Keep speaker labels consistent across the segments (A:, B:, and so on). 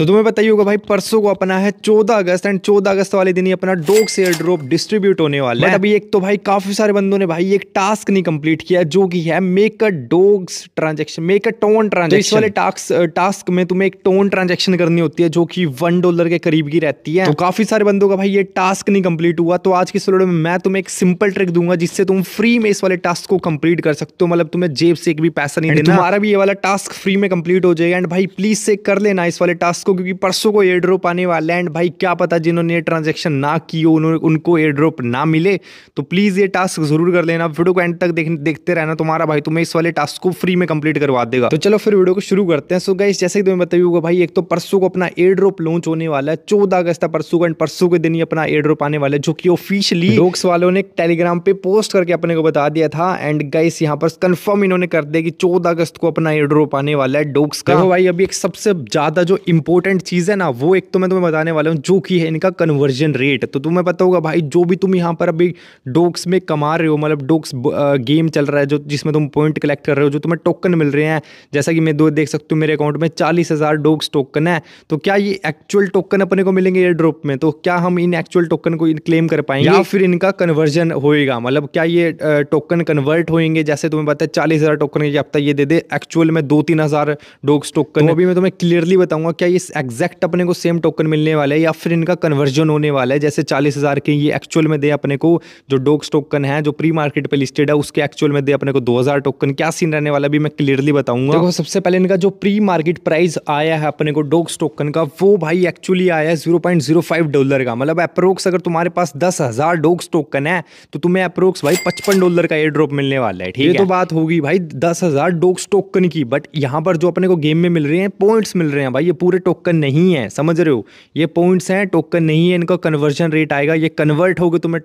A: तो तुम्हें बताइए होगा भाई परसों को अपना है चौदह अगस्त एंड चौदह अगस्त वाले दिन ही अपना डोग से ड्रॉप डिस्ट्रीब्यूट होने वाला है अभी एक तो भाई काफी सारे बंदों ने भाई एक टास्क नहीं कंप्लीट किया जो कि है मेक तो a dogs transaction make a TON transaction इस वाले टास्क टास्क में तुम्हें एक टोन ट्रांजेक्शन करनी होती है जो की वन डॉलर के करीब की रहती है तो काफी सारे बंदों का भाई ये टास्क नहीं कंप्लीट हुआ तो आज की वीडियो में मैं तुम्हें एक सिंपल ट्रिक दूंगा जिससे तुम फ्री में इस वाले टास्क को कंप्लीट कर सकते हो मतलब तुम्हें जेब से एक भी पैसा नहीं देना हमारा भी ये वाला टास्क फ्री में कंप्लीट हो जाएगा एंड भाई प्लीज से कर लेना इस वाले टास्क को क्योंकि परसों को एयर ड्रॉप आने वाला है एंड भाई क्या पता जिन्होंने ट्रांजेक्शन ना की हो उन्होंने उनको एयर ड्रॉप ना मिले तो प्लीज़ ये टास्क जरूर कर लेना वीडियो को एंड तक देख, देखते रहना तुम्हारा भाई तुम्हें इस वाले टास्क को फ्री में कंप्लीट करवा देगा तो चलो फिर वीडियो को शुरू करते हैं सो गाइस जैसे कि तुम्हें बताइए होगा भाई एक तो परसों को अपना एयर ड्रॉप लॉन्च होने वाला है चौदह अगस्त है परसों को एंड परसों के दिन ही अपना एयर ड्रॉप आने वाला है जो कि ऑफिशियली लोक्स वालों ने टेलीग्राम पे पोस्ट करके अपने को बता दिया था एंड गाइस यहाँ पर कंफर्म इन्होंने कर दिया कि चौदह अगस्त को अपना एयर ड्रॉप आने वाला है डोक्स का भाई अभी एक सबसे ज्यादा जो इम्पोर्टेंट इंपॉर्टेंट चीज़ है ना वो एक तो मैं तुम्हें बताने वाला हूँ जो कि है इनका कन्वर्जन रेट तो तुम्हें पता होगा भाई जो भी तुम यहाँ पर अभी डोक्स में कमा रहे हो मतलब डोक्स गेम चल रहा है जो जिसमें तुम पॉइंट कलेक्ट कर रहे हो जो तुम्हें टोकन मिल रहे हैं जैसा कि मैं दो देख सकती हूँ मेरे अकाउंट में चालीस हज़ार डोक्स टोकन है तो क्या ये एक्चुअल टोकन अपने को मिलेंगे एयर ड्रॉप में तो क्या हम इन एक्चुअल टोकन को क्लेम कर पाएंगे या फिर इनका कन्वर्जन होएगा मतलब क्या ये टोकन कन्वर्ट होंगे जैसे तुम्हें पता है चालीस हज़ार टोकन की ये दे दे एक्चुअल में दो तीन हज़ार डोक्स तो टोकन अभी मैं तुम्हें क्लियरली बताऊंगा क्या ये इस एग्जैक्ट अपने को सेम टोकन मिलने वाला है या फिर इनका कन्वर्जन होने वाला है जैसे चालीस हज़ार के ये एक्चुअल में दे अपने को जो डोक्स टोकन है जो प्री मार्केट पर लिस्टेड है उसके एक्चुअल में दे अपने को दो हज़ार टोकन क्या सीन रहने वाला भी मैं क्लियरली बताऊंगा देखो सबसे पहले इनका जो प्री मार्केट प्राइस आया है अपने को डोक्स टोकन का वो भाई एक्चुअली आया है zero point zero five dollar का मतलब अप्रोक्स अगर तुम्हारे पास दस हज़ार डोक्स टोकन है तो तुम्हें अप्रोक्स भाई पचपन डॉलर का एयर ड्रॉप मिलने वाला है ठीक तो है तो बात होगी भाई दस हज़ार डोक्स टोकन की बट यहाँ पर जो अपने को गेम में मिल रहे हैं पॉइंट्स मिल रहे हैं भाई ये पूरे टोकन नहीं है समझ रहे हो ये पॉइंट्स हैं टोकन नहीं है इनका कन्वर्जन रेट आएगा ये कन्वर्ट होकर तुम्हें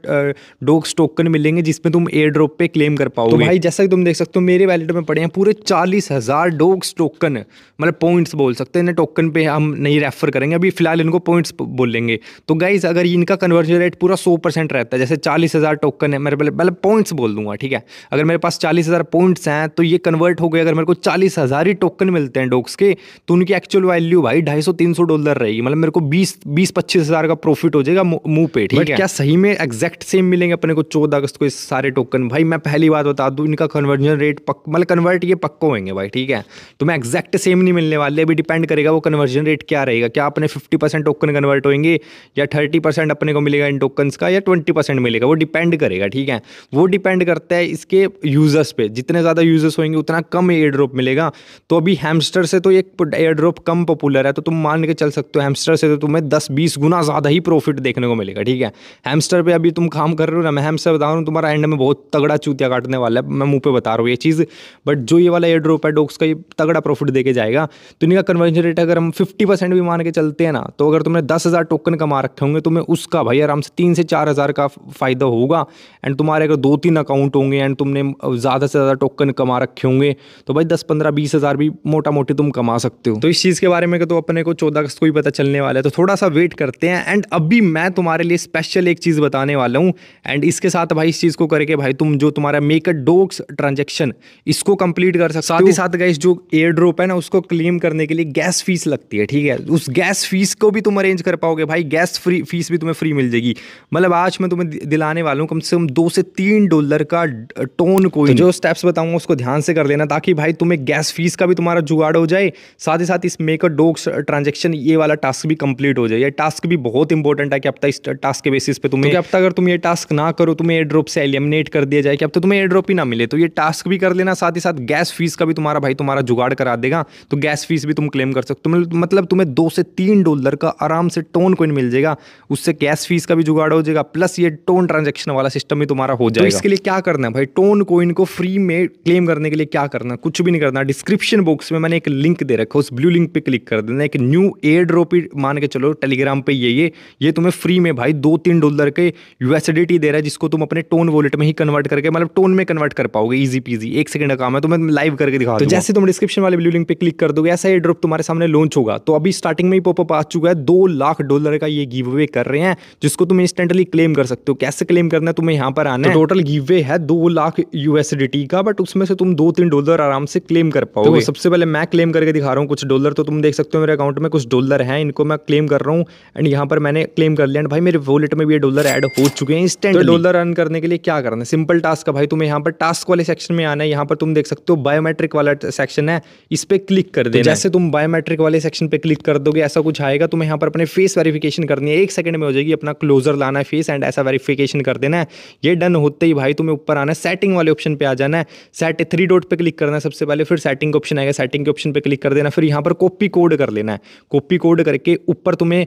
A: डोक्स टोकन मिलेंगे जिसमें तुम एयर ड्रॉप पे क्लेम कर पाओगे तो भाई जैसा कि तुम देख सकते हो मेरे वैलेट में पड़े हैं पूरे चालीस हज़ार डोक्स टोकन मतलब पॉइंट्स बोल सकते हैं टोकन पर हम नहीं रेफर करेंगे अभी फिलहाल इनको पॉइंट्स बोलेंगे तो गाइज अगर इनका कन्वर्जन रेट पूरा सौ परसेंट रहता है जैसे चालीस हज़ार टोकन है मेरे पहले मतलब, पॉइंट्स मतलब बोल दूंगा ठीक है अगर मेरे पास चालीस हज़ार पॉइंट्स हैं तो ये कन्वर्ट हो गए अगर मेरे को चालीस हज़ार ही टोकन मिलते हैं डोक्स के तो उनकी एक्चुअल वैल्यू भाई ढाई सौ तीन सौ डॉलर रहेगी मतलब मेरे को बीस बीस पच्चीस हज़ार का प्रॉफिट हो जाएगा मुंह पे ठीक है क्या सही में एग्जैक्ट सेम मिलेंगे अपने को चौदह अगस्त को इस सारे टोकन भाई मैं पहली बात बता दूँ इनका कन्वर्जन रेट पक मतलब कन्वर्ट ये पक्को होंगे भाई ठीक है तो मैं एग्जैक्ट सेम नहीं मिलने वाले अभी डिपेंड करेगा वो कन्वर्जन रेट क्या रहेगा क्या अपने फिफ्टी टोकन कन्वर्ट होंगे या थर्टी अपने को मिलेगा इन टोकन का या ट्वेंटी मिलेगा वो डिपेंड करेगा ठीक है वो डिपेंड करता है इसके यूज़र्स पे जितने ज़्यादा यूज़र्स होंगे उतना कम एयर ड्रॉप मिलेगा तो अभी हैमस्टर से तो एक एयर ड्रॉप कम पॉपुलर है तो तुम मान के चल सकते हो हैमस्टर से तो तुम्हें दस बीस गुना ज़्यादा ही प्रॉफिट देखने को मिलेगा ठीक है हैमस्टर पे अभी तुम काम कर रहे हो ना मैं हैमस्टर बता रहा हूँ तुम्हारा एंड में बहुत तगड़ा चूतिया काटने वाला है मैं मुँह पे बता रहा हूँ ये चीज़ बट जो ये वाला एयर है डॉग्स का ये तगड़ा प्रॉफिट देके जाएगा तो इनका कन्वर्जन रेट अगर हम फिफ्टी परसेंट भी मान के चलते हैं ना तो अगर तुमने दस हज़ार टोकन कमा रखे होंगे तुम्हें उसका भाई आराम से तीन से चार हज़ार का फ़ायदा होगा एंड तुम्हारे अगर दो तीन अकाउंट होंगे एंड तुमने ज़्यादा से ज़्यादा टोकन कमा रखे होंगे तो भाई दस पंद्रह बीस हज़ार भी मोटा मोटी तुम कमा सकते हो तो इस चीज़ के बारे में तो अपन अपने को चौदह अगस्त को ही पता चलने वाला है तो थोड़ा सा वेट करते हैं एंड अभी मैं तुम्हारे लिए स्पेशल एक चीज़ बताने वाला हूँ एंड इसके साथ भाई इस चीज़ को करके भाई तुम जो तुम्हारा मेक अ डोक्स ट्रांजेक्शन इसको कंप्लीट कर सकते साथ ही साथ गैस जो एयर ड्रॉप है ना उसको क्लेम करने के लिए गैस फीस लगती है ठीक है उस गैस फीस को भी तुम अरेंज कर पाओगे भाई गैस फ्री फीस भी तुम्हें फ्री मिल जाएगी मतलब आज मैं तुम्हें दिलाने वाला हूँ कम से कम दो से तीन डॉलर का टोन तो कोई जो स्टेप्स बताऊंगा उसको ध्यान से कर लेना ताकि भाई तुम्हें गैस फीस का भी तुम्हारा जुगाड़ हो जाए साथ ही साथ इस मेकर डोक्स ट्रांजेक्शन ये वाला टास्क भी कंप्लीट हो जाए ये टास्क भी बहुत इंपॉर्टेंट है कि अब तक इस टास्क के बेसिस पे तुम्हें अब तक अगर तुम ये टास्क ना करो तुम्हें एयर ड्रॉप से एलिमिनेट कर दिया जाए कि अब तो तुम्हें एयर ड्रॉप ही ना मिले तो ये टास्क भी कर लेना साथ ही साथ गैस फीस का भी तुम्हारा भाई तुम्हारा जुगाड़ करा देगा तो गैस फीस भी तुम क्लेम कर सकते हो मतलब तुम्हें दो से तीन डॉलर का आराम से टोन कोइन मिल जाएगा उससे गैस फीस का भी जुगाड़ हो जाएगा प्लस ये टोन ट्रांजेक्शन वाला सिस्टम भी तुम्हारा हो तो जाएगा इसके लिए क्या करना है भाई टोन कोइन को फ्री में क्लेम करने के लिए क्या करना कुछ भी नहीं करना डिस्क्रिप्शन बॉक्स में मैंने एक लिंक दे रखा उस ब्लू लिंक पे क्लिक कर देना एक एक न्यू एयर ड्रॉप मान के चलो टेलीग्राम पे ये ये ये तुम्हें फ्री में भाई दो तीन डॉलर के यूएसडीटी दे रहा है जिसको तुम अपने टोन वॉलेट में ही कन्वर्ट करके मतलब टोन में कन्वर्ट कर पाओगे इजी पीजी एक सेकंड का काम है तो मैं लाइव करके दिखा तो जैसे तुम डिस्क्रिप्शन वाले ब्लू लिंक पे क्लिक कर दोगे ऐसा एयर ड्रॉप तुम्हारे सामने लॉन्च होगा तो अभी स्टार्टिंग में ही पॉपअप आ चुका है दो लाख डॉलर का ये गिव अवे कर रहे हैं जिसको तुम इंस्टेंटली क्लेम कर सकते हो कैसे क्लेम करना है तुम्हें यहाँ पर आना तो है टोटल गिव अवे है दो लाख यूएसडीटी का बट उसमें से तुम दो तीन डॉलर आराम से क्लेम कर पाओगे सबसे पहले मैं क्लेम करके दिखा रहा हूँ कुछ डॉलर तो तुम देख सकते हो मेरे अकाउंट में कुछ डॉलर हैं इनको मैं क्लेम कर रहा हूँ एंड यहाँ पर मैंने क्लेम कर लिया एंड भाई मेरे वॉलेट में भी ये डॉलर ऐड हो चुके हैं इंस्टेंट तो डॉलर अर्न करने के लिए क्या करना है सिंपल टास्क है भाई तुम्हें यहाँ पर टास्क वाले सेक्शन में आना है यहाँ पर तुम देख सकते हो बायोमेट्रिक वाला सेक्शन है इस पर क्लिक कर तो देना जैसे तुम बायोमेट्रिक वाले सेक्शन पर क्लिक कर दोगे ऐसा कुछ आएगा तुम्हें यहाँ पर अपने फेस वेरीफिकेशन करनी है एक सेकंड में हो जाएगी अपना क्लोजर लाना है फेस एंड ऐसा वेरीफिकेशन कर देना है ये डन होते ही भाई तुम्हें ऊपर आना सेटिंग वाले ऑप्शन पे आ जाना है सेट थ्री डॉट पर क्लिक करना है सबसे पहले फिर सेटिंग ऑप्शन आएगा सेटिंग के ऑप्शन पर क्लिक कर देना फिर यहाँ पर कॉपी कोड कर लेना लेना है कॉपी कोड करके ऊपर तुम्हें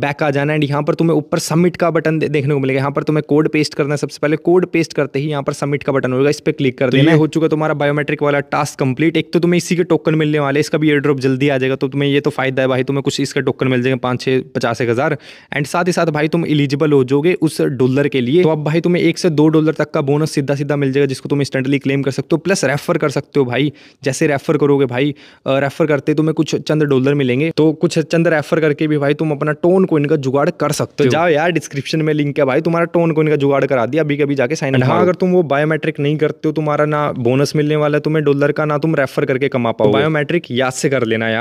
A: बैक आ जाना है एंड यहाँ पर तुम्हें ऊपर सबमिट का बटन देखने को मिलेगा यहाँ पर तुम्हें कोड पेस्ट करना है सबसे पहले कोड पेस्ट करते ही यहाँ पर सबमिट का बटन होगा इस पर क्लिक कर तो देना हो चुका तुम्हारा बायोमेट्रिक वाला टास्क कंप्लीट एक तो तुम्हें इसी के टोकन मिलने वाले इसका भी एयर जल्दी आ जाएगा तो तुम्हें ये तो फायदा है भाई तुम्हें कुछ इसका टोकन मिल जाएगा पाँच छः पचास एक हज़ार एंड साथ ही साथ भाई तुम एलिजिबल हो जाओगे उस डॉलर के लिए तो अब भाई तुम्हें एक से दो डॉलर तक का बोनस सीधा सीधा मिल जाएगा जिसको तुम इंस्टेंटली क्लेम कर सकते हो प्लस रेफर कर सकते हो भाई जैसे रेफर करोगे भाई रेफर करते तुम्हें कुछ चंद डॉलर मिलेंगे तो कुछ चंद रेफर करके भी भाई तुम अपना टोन कोइन का जुगाड़ कर सकते हो जाओ यार डिस्क्रिप्शन में लिंक है भाई तुम्हारा टोन कोइन का जुगाड़ करा दिया अभी कभी जाके साइन हाँ अगर तुम वो बायोमेट्रिक नहीं करते हो तुम्हारा ना बोनस मिलने वाला है तुम्हें डॉलर का ना तुम रेफर करके कमा पाओ बायोमेट्रिक तो याद से कर लेना यार